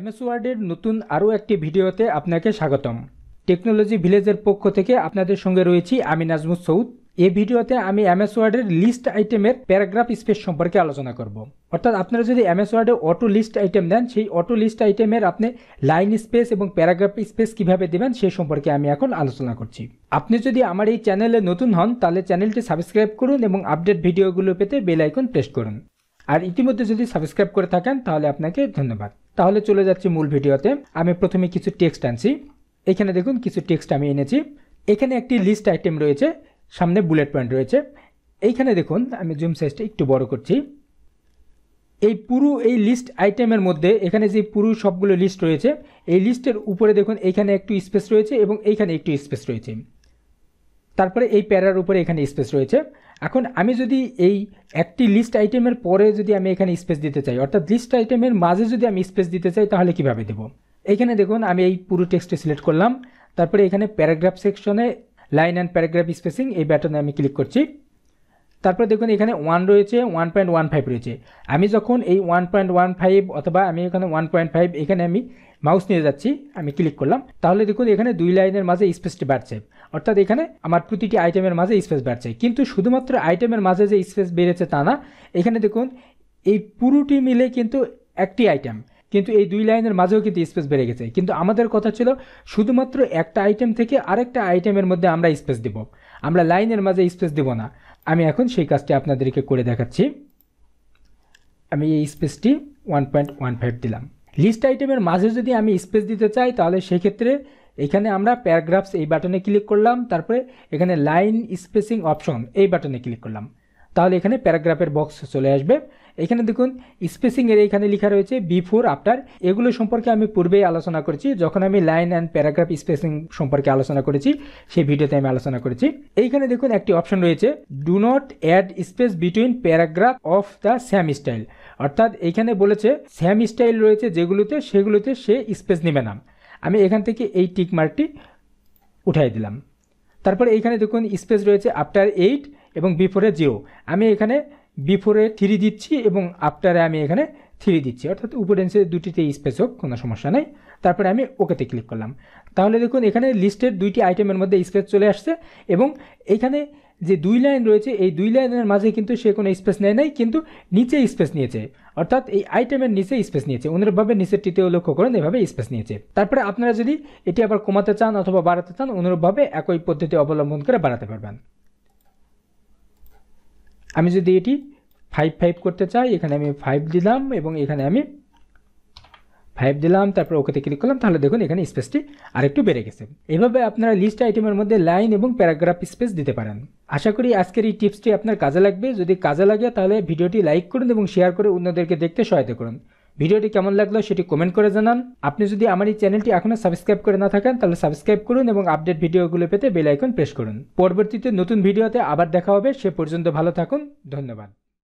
MS ওয়ার্ডের নতুন আরও একটি ভিডিওতে আপনাকে স্বাগতম টেকনোলজি ভিলেজের পক্ষ থেকে আপনাদের সঙ্গে রয়েছি আমি নাজমুদ সৌদ এ ভিডিওতে আমি এমএস ওয়ার্ডের লিস্ট আইটেমের প্যারাগ্রাফ স্পেস সম্পর্কে আলোচনা করব অর্থাৎ আপনারা যদি এমএস ওয়ার্ডে অটো লিস্ট আইটেম দেন সেই অটো লিস্ট আইটেমের আপনি লাইন স্পেস এবং প্যারাগ্রাফ স্পেস কিভাবে দেবেন সে সম্পর্কে আমি এখন আলোচনা করছি আপনি যদি আমার এই চ্যানেলে নতুন হন তাহলে চ্যানেলটি সাবস্ক্রাইব করুন এবং আপডেট ভিডিওগুলো পেতে বেল আইকন প্রেস করুন আর ইতিমধ্যে যদি সাবস্ক্রাইব করে থাকেন তাহলে আপনাকে ধন্যবাদ তাহলে চলে যাচ্ছি মূল ভিডিওতে আমি প্রথমে কিছু টেক্সট আনছি এখানে দেখুন কিছু টেক্সট আমি এনেছি এখানে একটি লিস্ট আইটেম রয়েছে সামনে বুলেট পয়েন্ট রয়েছে এইখানে দেখুন আমি জুম সাইজটা একটু বড় করছি এই পুরো এই লিস্ট আইটেমের মধ্যে এখানে যে পুরো সবগুলো লিস্ট রয়েছে এই লিস্টের উপরে দেখুন এখানে একটু স্পেস রয়েছে এবং এইখানে একটু স্পেস রয়েছে তারপরে এই প্যারার উপরে এখানে স্পেস রয়েছে এখন আমি যদি এই একটি লিস্ট আইটেমের পরে যদি আমি এখানে স্পেস দিতে চাই অর্থাৎ লিস্ট আইটেমের মাঝে যদি আমি স্পেস দিতে চাই তাহলে কিভাবে দেব এখানে দেখুন আমি এই পুরো টেক্সটে সিলেক্ট করলাম তারপরে এখানে প্যারাগ্রাফ সেকশনে লাইন অ্যান্ড প্যারাগ্রাফ স্পেসিং এই ব্যাটনে আমি ক্লিক করছি তারপর দেখুন এখানে ওয়ান রয়েছে ওয়ান পয়েন্ট ওয়ান ফাইভ রয়েছে আমি যখন এই ওয়ান পয়েন্ট ওয়ান ফাইভ অথবা আমি এখানে ওয়ান পয়েন্ট ফাইভ এখানে আমি মাউস নিয়ে যাচ্ছি আমি ক্লিক করলাম তাহলে দেখুন এখানে দুই লাইনের মাঝে স্পেসটি বাড়ছে অর্থাৎ এখানে আমার প্রতিটি আইটেমের মাঝে স্পেস বাড়ছে কিন্তু শুধুমাত্র আইটেমের মাঝে যে স্পেস বেড়েছে তা না এখানে দেখুন এই পুরোটি মিলে কিন্তু একটি আইটেম কিন্তু এই দুই লাইনের মাঝেও কিন্তু স্পেস বেড়ে গেছে কিন্তু আমাদের কথা ছিল শুধুমাত্র একটা আইটেম থেকে আরেকটা আইটেমের মধ্যে আমরা স্পেস দেব আমরা লাইনের মাঝে স্পেস দেব না আমি এখন সেই কাজটি আপনাদেরকে করে দেখাচ্ছি আমি এই স্পেসটি ওয়ান পয়েন্ট ওয়ান ফাইভ দিলাম লিস্ট আইটেমের মাঝে যদি আমি স্পেস দিতে চাই তাহলে সেক্ষেত্রে এখানে আমরা প্যারাগ্রাফস এই বাটনে ক্লিক করলাম তারপরে এখানে লাইন স্পেসিং অপশন এই বাটনে ক্লিক করলাম তাহলে এখানে প্যারাগ্রাফের বক্স চলে আসবে এখানে দেখুন স্পেসিংয়ের এখানে লেখা রয়েছে বিফোর আফটার এগুলো সম্পর্কে আমি পূর্বেই আলোচনা করেছি যখন আমি লাইন অ্যান্ড প্যারাগ্রাফ স্পেসিং সম্পর্কে আলোচনা করেছি সেই ভিডিওতে আমি আলোচনা করেছি এইখানে দেখুন একটি অপশন রয়েছে do not add space between paragraph of the same style অর্থাৎ এখানে বলেছে স্যাম স্টাইল রয়েছে যেগুলোতে সেগুলোতে সে স্পেস নেবে না আমি এখান থেকে এই টিক মার্কটি উঠাই দিলাম তারপরে এইখানে দেখুন স্পেস রয়েছে আফটার এইট এবং বিফোরে জিরো আমি এখানে বিফোরে থ্রি দিচ্ছি এবং আফটারে আমি এখানে থ্রি দিচ্ছি অর্থাৎ নিচে দুটিতে স্পেস হোক কোনো সমস্যা নেই তারপরে আমি ওকেতে ক্লিক করলাম তাহলে দেখুন এখানে লিস্টের দুইটি আইটেমের মধ্যে স্পেস চলে আসছে এবং এখানে যে দুই লাইন রয়েছে এই দুই লাইনের মাঝে কিন্তু সে কোনো স্পেস নেয় নাই কিন্তু নিচে স্পেস নিয়েছে অর্থাৎ এই আইটেমের নিচে স্পেস নিয়েছে অনুরূপভাবে নিচেরটিতেও লক্ষ্য করেন এভাবে স্পেস নিয়েছে তারপরে আপনারা যদি এটি আবার কমাতে চান অথবা বাড়াতে চান অনুরূপভাবে একই পদ্ধতি অবলম্বন করে বাড়াতে পারবেন আমি যদি এটি ফাইভ ফাইভ করতে চাই এখানে আমি ফাইভ দিলাম এবং এখানে আমি ফাইভ দিলাম তারপর ওকেতে ক্লিক করলাম তাহলে দেখুন এখানে স্পেসটি আরেকটু বেড়ে গেছে এভাবে আপনারা লিস্ট আইটেমের মধ্যে লাইন এবং প্যারাগ্রাফ স্পেস দিতে পারেন আশা করি আজকের এই টিপসটি আপনার কাজে লাগবে যদি কাজে লাগে তাহলে ভিডিওটি লাইক করুন এবং শেয়ার করে অন্যদেরকে দেখতে সহায়তা করুন ভিডিওটি কেমন লাগলো সেটি কমেন্ট করে জানান আপনি যদি আমার এই চ্যানেলটি এখনও সাবস্ক্রাইব করে না থাকেন তাহলে সাবস্ক্রাইব করুন এবং আপডেট ভিডিওগুলো পেতে বেল আইকন প্রেস করুন পরবর্তীতে নতুন ভিডিওতে আবার দেখা হবে সে পর্যন্ত ভালো থাকুন ধন্যবাদ